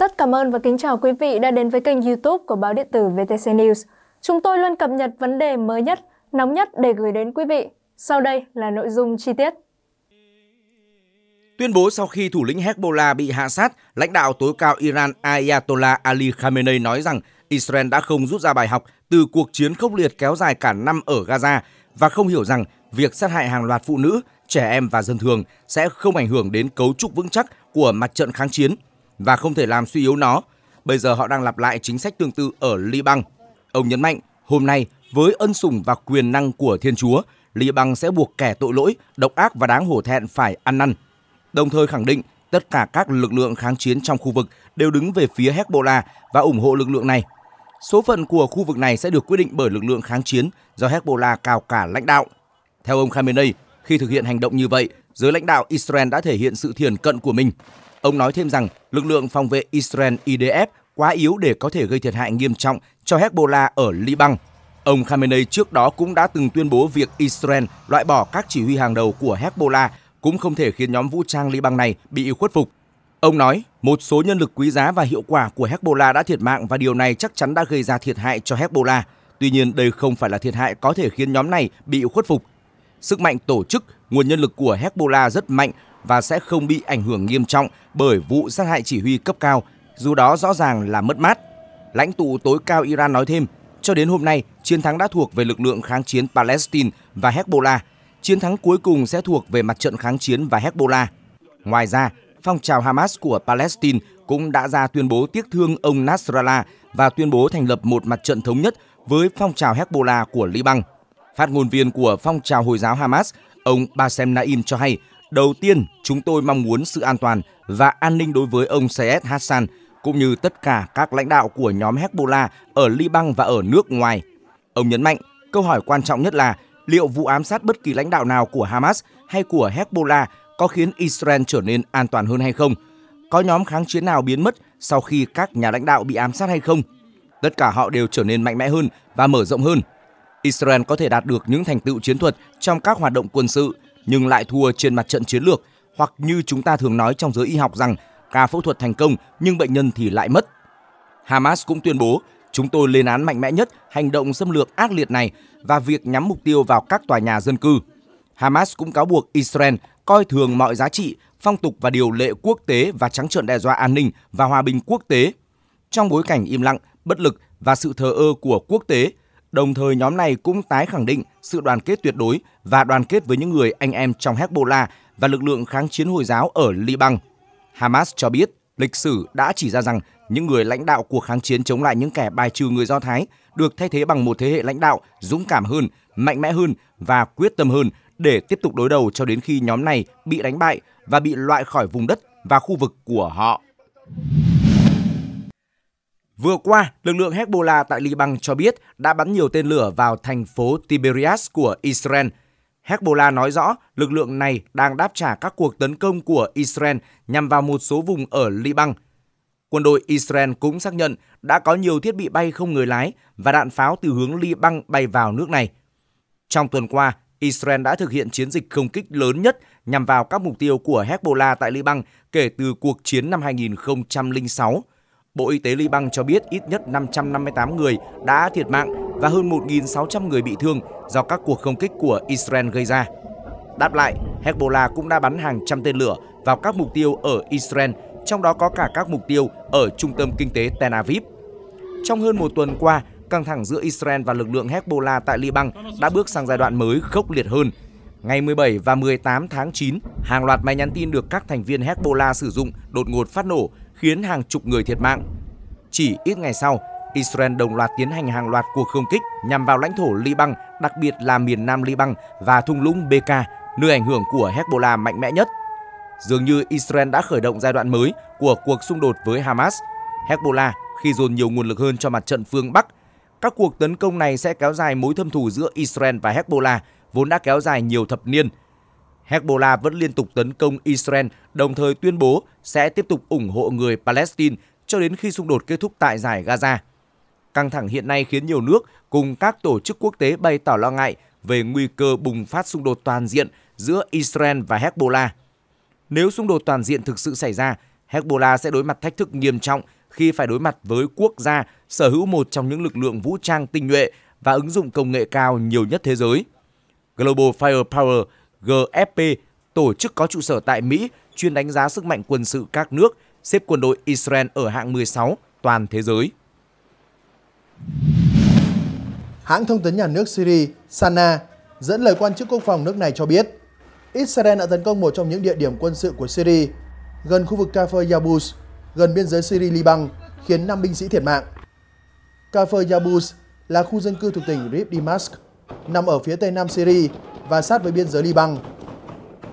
Rất cảm ơn và kính chào quý vị đã đến với kênh youtube của báo điện tử VTC News. Chúng tôi luôn cập nhật vấn đề mới nhất, nóng nhất để gửi đến quý vị. Sau đây là nội dung chi tiết. Tuyên bố sau khi thủ lĩnh Hezbollah bị hạ sát, lãnh đạo tối cao Iran Ayatollah Ali Khamenei nói rằng Israel đã không rút ra bài học từ cuộc chiến khốc liệt kéo dài cả năm ở Gaza và không hiểu rằng việc sát hại hàng loạt phụ nữ, trẻ em và dân thường sẽ không ảnh hưởng đến cấu trúc vững chắc của mặt trận kháng chiến – và không thể làm suy yếu nó. Bây giờ họ đang lặp lại chính sách tương tự ở Liban. Ông nhấn mạnh, hôm nay với ân sủng và quyền năng của Thiên Chúa, Liban sẽ buộc kẻ tội lỗi, độc ác và đáng hổ thẹn phải ăn năn. Đồng thời khẳng định tất cả các lực lượng kháng chiến trong khu vực đều đứng về phía Hezbollah và ủng hộ lực lượng này. Số phận của khu vực này sẽ được quyết định bởi lực lượng kháng chiến do Hezbollah cao cả lãnh đạo. Theo ông Khamenei, khi thực hiện hành động như vậy, giới lãnh đạo Israel đã thể hiện sự thiền cận của mình Ông nói thêm rằng lực lượng phòng vệ Israel IDF quá yếu để có thể gây thiệt hại nghiêm trọng cho Hezbollah ở Liban. Ông Khamenei trước đó cũng đã từng tuyên bố việc Israel loại bỏ các chỉ huy hàng đầu của Hezbollah cũng không thể khiến nhóm vũ trang Liban này bị khuất phục. Ông nói, một số nhân lực quý giá và hiệu quả của Hezbollah đã thiệt mạng và điều này chắc chắn đã gây ra thiệt hại cho Hezbollah. Tuy nhiên, đây không phải là thiệt hại có thể khiến nhóm này bị khuất phục. Sức mạnh tổ chức, nguồn nhân lực của Hezbollah rất mạnh và sẽ không bị ảnh hưởng nghiêm trọng bởi vụ sát hại chỉ huy cấp cao, dù đó rõ ràng là mất mát. Lãnh tụ tối cao Iran nói thêm, cho đến hôm nay, chiến thắng đã thuộc về lực lượng kháng chiến Palestine và Hezbollah. Chiến thắng cuối cùng sẽ thuộc về mặt trận kháng chiến và Hezbollah. Ngoài ra, phong trào Hamas của Palestine cũng đã ra tuyên bố tiếc thương ông Nasrallah và tuyên bố thành lập một mặt trận thống nhất với phong trào Hezbollah của Liban. Phát ngôn viên của phong trào Hồi giáo Hamas, ông Basem Naim cho hay Đầu tiên, chúng tôi mong muốn sự an toàn và an ninh đối với ông Sayed Hassan cũng như tất cả các lãnh đạo của nhóm Hezbollah ở Liban và ở nước ngoài. Ông nhấn mạnh, câu hỏi quan trọng nhất là liệu vụ ám sát bất kỳ lãnh đạo nào của Hamas hay của Hezbollah có khiến Israel trở nên an toàn hơn hay không? Có nhóm kháng chiến nào biến mất sau khi các nhà lãnh đạo bị ám sát hay không? Tất cả họ đều trở nên mạnh mẽ hơn và mở rộng hơn. Israel có thể đạt được những thành tựu chiến thuật trong các hoạt động quân sự, nhưng lại thua trên mặt trận chiến lược hoặc như chúng ta thường nói trong giới y học rằng ca phẫu thuật thành công nhưng bệnh nhân thì lại mất. Hamas cũng tuyên bố chúng tôi lên án mạnh mẽ nhất hành động xâm lược ác liệt này và việc nhắm mục tiêu vào các tòa nhà dân cư. Hamas cũng cáo buộc Israel coi thường mọi giá trị, phong tục và điều lệ quốc tế và trắng trợn đe dọa an ninh và hòa bình quốc tế. Trong bối cảnh im lặng, bất lực và sự thờ ơ của quốc tế, Đồng thời nhóm này cũng tái khẳng định sự đoàn kết tuyệt đối và đoàn kết với những người anh em trong Hezbollah và lực lượng kháng chiến Hồi giáo ở Liban. Hamas cho biết lịch sử đã chỉ ra rằng những người lãnh đạo cuộc kháng chiến chống lại những kẻ bài trừ người Do Thái được thay thế bằng một thế hệ lãnh đạo dũng cảm hơn, mạnh mẽ hơn và quyết tâm hơn để tiếp tục đối đầu cho đến khi nhóm này bị đánh bại và bị loại khỏi vùng đất và khu vực của họ. Vừa qua, lực lượng Hezbollah tại Liban cho biết đã bắn nhiều tên lửa vào thành phố Tiberias của Israel. Hezbollah nói rõ lực lượng này đang đáp trả các cuộc tấn công của Israel nhằm vào một số vùng ở Liban. Quân đội Israel cũng xác nhận đã có nhiều thiết bị bay không người lái và đạn pháo từ hướng Liban bay vào nước này. Trong tuần qua, Israel đã thực hiện chiến dịch không kích lớn nhất nhằm vào các mục tiêu của Hezbollah tại Liban kể từ cuộc chiến năm 2006. Bộ Y tế Liban cho biết ít nhất 558 người đã thiệt mạng và hơn 1.600 người bị thương do các cuộc không kích của Israel gây ra. Đáp lại, Hezbollah cũng đã bắn hàng trăm tên lửa vào các mục tiêu ở Israel, trong đó có cả các mục tiêu ở trung tâm kinh tế Tel Aviv. Trong hơn một tuần qua, căng thẳng giữa Israel và lực lượng Hezbollah tại Liban đã bước sang giai đoạn mới khốc liệt hơn. Ngày 17 và 18 tháng 9, hàng loạt máy nhắn tin được các thành viên Hezbollah sử dụng đột ngột phát nổ khiến hàng chục người thiệt mạng. Chỉ ít ngày sau, Israel đồng loạt tiến hành hàng loạt cuộc không kích nhằm vào lãnh thổ Liban, đặc biệt là miền nam Liban và thung lũng Beka, nơi ảnh hưởng của Hezbollah mạnh mẽ nhất. Dường như Israel đã khởi động giai đoạn mới của cuộc xung đột với Hamas. Hezbollah khi dồn nhiều nguồn lực hơn cho mặt trận phương Bắc. Các cuộc tấn công này sẽ kéo dài mối thâm thù giữa Israel và Hezbollah vốn đã kéo dài nhiều thập niên Hezbollah vẫn liên tục tấn công Israel, đồng thời tuyên bố sẽ tiếp tục ủng hộ người Palestine cho đến khi xung đột kết thúc tại giải Gaza. Căng thẳng hiện nay khiến nhiều nước cùng các tổ chức quốc tế bày tỏ lo ngại về nguy cơ bùng phát xung đột toàn diện giữa Israel và Hezbollah. Nếu xung đột toàn diện thực sự xảy ra, Hezbollah sẽ đối mặt thách thức nghiêm trọng khi phải đối mặt với quốc gia sở hữu một trong những lực lượng vũ trang tinh nhuệ và ứng dụng công nghệ cao nhiều nhất thế giới. Global Firepower GFP, tổ chức có trụ sở tại Mỹ chuyên đánh giá sức mạnh quân sự các nước, xếp quân đội Israel ở hạng 16 toàn thế giới. Hãng thông tấn nhà nước Syria Sana dẫn lời quan chức quốc phòng nước này cho biết, Israel đã tấn công một trong những địa điểm quân sự của Syria gần khu vực Kafir Yabuz, gần biên giới Syria Liban, khiến 5 binh sĩ thiệt mạng. Kafir Yabuz là khu dân cư thuộc tỉnh Rif Dimash, nằm ở phía tây nam Syria và sát với biên giới Liban.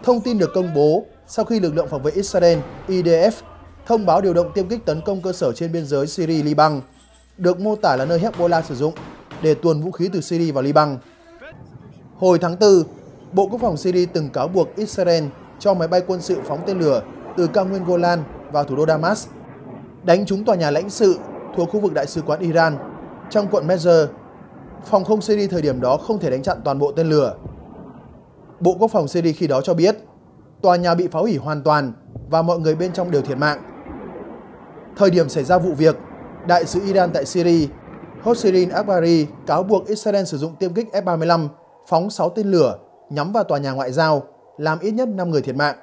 Thông tin được công bố sau khi lực lượng phòng vệ Israel IDF thông báo điều động tiêm kích tấn công cơ sở trên biên giới Syria-Liban, được mô tả là nơi Hezbollah sử dụng để tuồn vũ khí từ Syria vào Liban. Hồi tháng 4, Bộ Quốc phòng Syria từng cáo buộc Israel cho máy bay quân sự phóng tên lửa từ cao nguyên Golan vào thủ đô Damas, đánh trúng tòa nhà lãnh sự thuộc khu vực đại sứ quán Iran trong quận mezer Phòng không Syria thời điểm đó không thể đánh chặn toàn bộ tên lửa, Bộ Quốc phòng Syria khi đó cho biết tòa nhà bị phá hủy hoàn toàn và mọi người bên trong đều thiệt mạng. Thời điểm xảy ra vụ việc, đại sứ Iran tại Syria Hossein Akbari cáo buộc Israel sử dụng tiêm kích F-35 phóng 6 tên lửa nhắm vào tòa nhà ngoại giao, làm ít nhất 5 người thiệt mạng.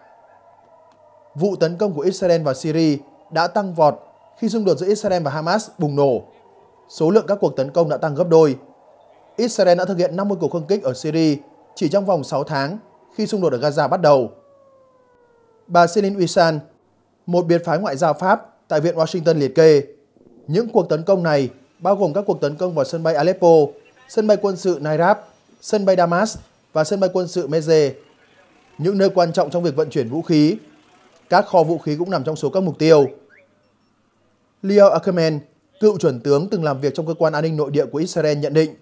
Vụ tấn công của Israel vào Syria đã tăng vọt khi xung đột giữa Israel và Hamas bùng nổ. Số lượng các cuộc tấn công đã tăng gấp đôi. Israel đã thực hiện 50 cuộc không kích ở Syria chỉ trong vòng 6 tháng khi xung đột ở Gaza bắt đầu. Bà Céline Uysan, một biệt phái ngoại giao Pháp tại Viện Washington liệt kê, những cuộc tấn công này bao gồm các cuộc tấn công vào sân bay Aleppo, sân bay quân sự Nairab, sân bay Damas và sân bay quân sự Meze, những nơi quan trọng trong việc vận chuyển vũ khí. Các kho vũ khí cũng nằm trong số các mục tiêu. Leo Ackerman, cựu chuẩn tướng từng làm việc trong cơ quan an ninh nội địa của Israel nhận định,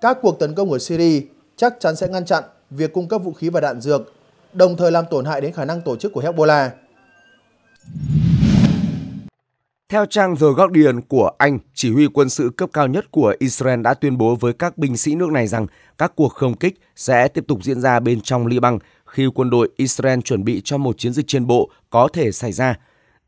các cuộc tấn công ở Syria chắc chắn sẽ ngăn chặn việc cung cấp vũ khí và đạn dược, đồng thời làm tổn hại đến khả năng tổ chức của Hezbollah. Theo trang The Guardian của Anh, chỉ huy quân sự cấp cao nhất của Israel đã tuyên bố với các binh sĩ nước này rằng các cuộc không kích sẽ tiếp tục diễn ra bên trong Liban khi quân đội Israel chuẩn bị cho một chiến dịch trên bộ có thể xảy ra.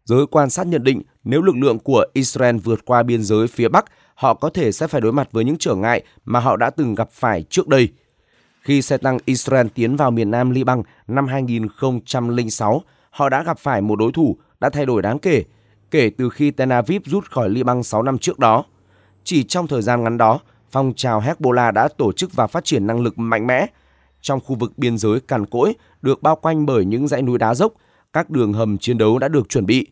Giới quan sát nhận định nếu lực lượng của Israel vượt qua biên giới phía Bắc, họ có thể sẽ phải đối mặt với những trở ngại mà họ đã từng gặp phải trước đây – khi xe tăng Israel tiến vào miền Nam Liban năm 2006, họ đã gặp phải một đối thủ đã thay đổi đáng kể kể từ khi Tel Aviv rút khỏi Liban 6 năm trước đó. Chỉ trong thời gian ngắn đó, phong trào Hezbollah đã tổ chức và phát triển năng lực mạnh mẽ trong khu vực biên giới cằn cỗi được bao quanh bởi những dãy núi đá dốc, các đường hầm chiến đấu đã được chuẩn bị.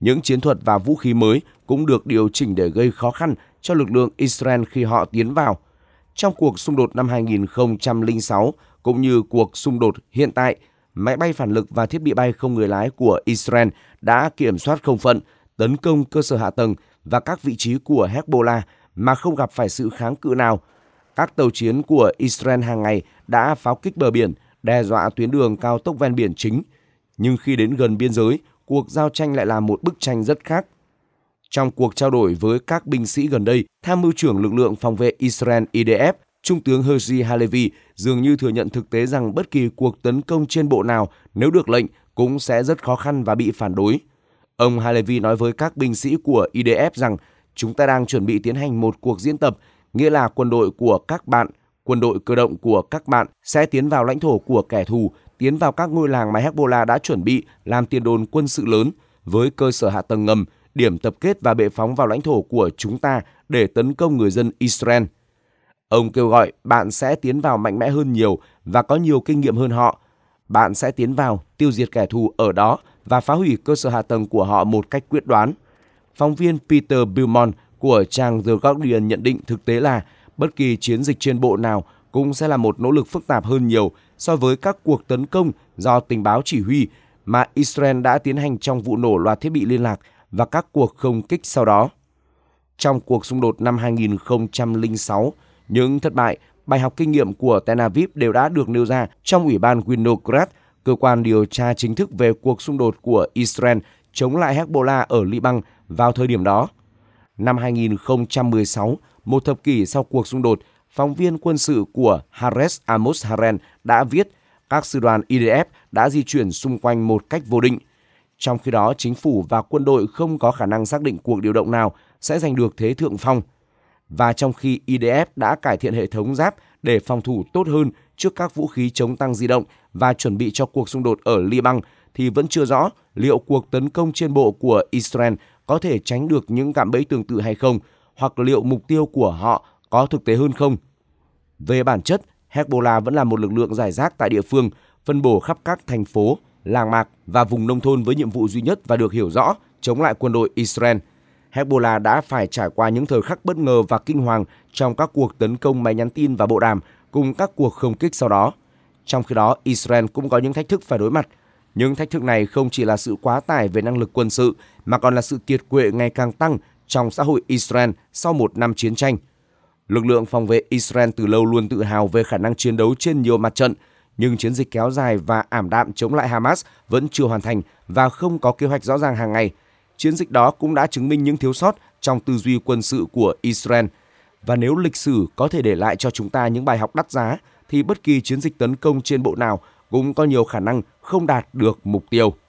Những chiến thuật và vũ khí mới cũng được điều chỉnh để gây khó khăn cho lực lượng Israel khi họ tiến vào – trong cuộc xung đột năm 2006 cũng như cuộc xung đột hiện tại, máy bay phản lực và thiết bị bay không người lái của Israel đã kiểm soát không phận, tấn công cơ sở hạ tầng và các vị trí của Hezbollah mà không gặp phải sự kháng cự nào. Các tàu chiến của Israel hàng ngày đã pháo kích bờ biển, đe dọa tuyến đường cao tốc ven biển chính. Nhưng khi đến gần biên giới, cuộc giao tranh lại là một bức tranh rất khác – trong cuộc trao đổi với các binh sĩ gần đây, tham mưu trưởng lực lượng phòng vệ Israel IDF, Trung tướng Herzi Halevi dường như thừa nhận thực tế rằng bất kỳ cuộc tấn công trên bộ nào nếu được lệnh cũng sẽ rất khó khăn và bị phản đối. Ông Halevi nói với các binh sĩ của IDF rằng chúng ta đang chuẩn bị tiến hành một cuộc diễn tập, nghĩa là quân đội của các bạn, quân đội cơ động của các bạn sẽ tiến vào lãnh thổ của kẻ thù, tiến vào các ngôi làng mà Hezbollah đã chuẩn bị làm tiền đồn quân sự lớn với cơ sở hạ tầng ngầm, điểm tập kết và bệ phóng vào lãnh thổ của chúng ta để tấn công người dân Israel. Ông kêu gọi bạn sẽ tiến vào mạnh mẽ hơn nhiều và có nhiều kinh nghiệm hơn họ. Bạn sẽ tiến vào, tiêu diệt kẻ thù ở đó và phá hủy cơ sở hạ tầng của họ một cách quyết đoán. Phóng viên Peter Beaumont của trang The Guardian nhận định thực tế là bất kỳ chiến dịch trên bộ nào cũng sẽ là một nỗ lực phức tạp hơn nhiều so với các cuộc tấn công do tình báo chỉ huy mà Israel đã tiến hành trong vụ nổ loạt thiết bị liên lạc và các cuộc không kích sau đó. Trong cuộc xung đột năm 2006, những thất bại, bài học kinh nghiệm của Tel Aviv đều đã được nêu ra trong Ủy ban Winograd, cơ quan điều tra chính thức về cuộc xung đột của Israel chống lại Hezbollah ở Liban vào thời điểm đó. Năm 2016, một thập kỷ sau cuộc xung đột, phóng viên quân sự của Haaretz Amos Haren đã viết các sư đoàn IDF đã di chuyển xung quanh một cách vô định. Trong khi đó, chính phủ và quân đội không có khả năng xác định cuộc điều động nào sẽ giành được thế thượng phong. Và trong khi IDF đã cải thiện hệ thống giáp để phòng thủ tốt hơn trước các vũ khí chống tăng di động và chuẩn bị cho cuộc xung đột ở Liban, thì vẫn chưa rõ liệu cuộc tấn công trên bộ của Israel có thể tránh được những cạm bẫy tương tự hay không, hoặc liệu mục tiêu của họ có thực tế hơn không. Về bản chất, Hezbollah vẫn là một lực lượng giải rác tại địa phương, phân bổ khắp các thành phố làng mạc và vùng nông thôn với nhiệm vụ duy nhất và được hiểu rõ chống lại quân đội Israel. Hezbollah đã phải trải qua những thời khắc bất ngờ và kinh hoàng trong các cuộc tấn công máy nhắn tin và bộ đàm cùng các cuộc không kích sau đó. Trong khi đó, Israel cũng có những thách thức phải đối mặt. Những thách thức này không chỉ là sự quá tải về năng lực quân sự mà còn là sự kiệt quệ ngày càng tăng trong xã hội Israel sau một năm chiến tranh. Lực lượng phòng vệ Israel từ lâu luôn tự hào về khả năng chiến đấu trên nhiều mặt trận – nhưng chiến dịch kéo dài và ảm đạm chống lại Hamas vẫn chưa hoàn thành và không có kế hoạch rõ ràng hàng ngày. Chiến dịch đó cũng đã chứng minh những thiếu sót trong tư duy quân sự của Israel. Và nếu lịch sử có thể để lại cho chúng ta những bài học đắt giá, thì bất kỳ chiến dịch tấn công trên bộ nào cũng có nhiều khả năng không đạt được mục tiêu.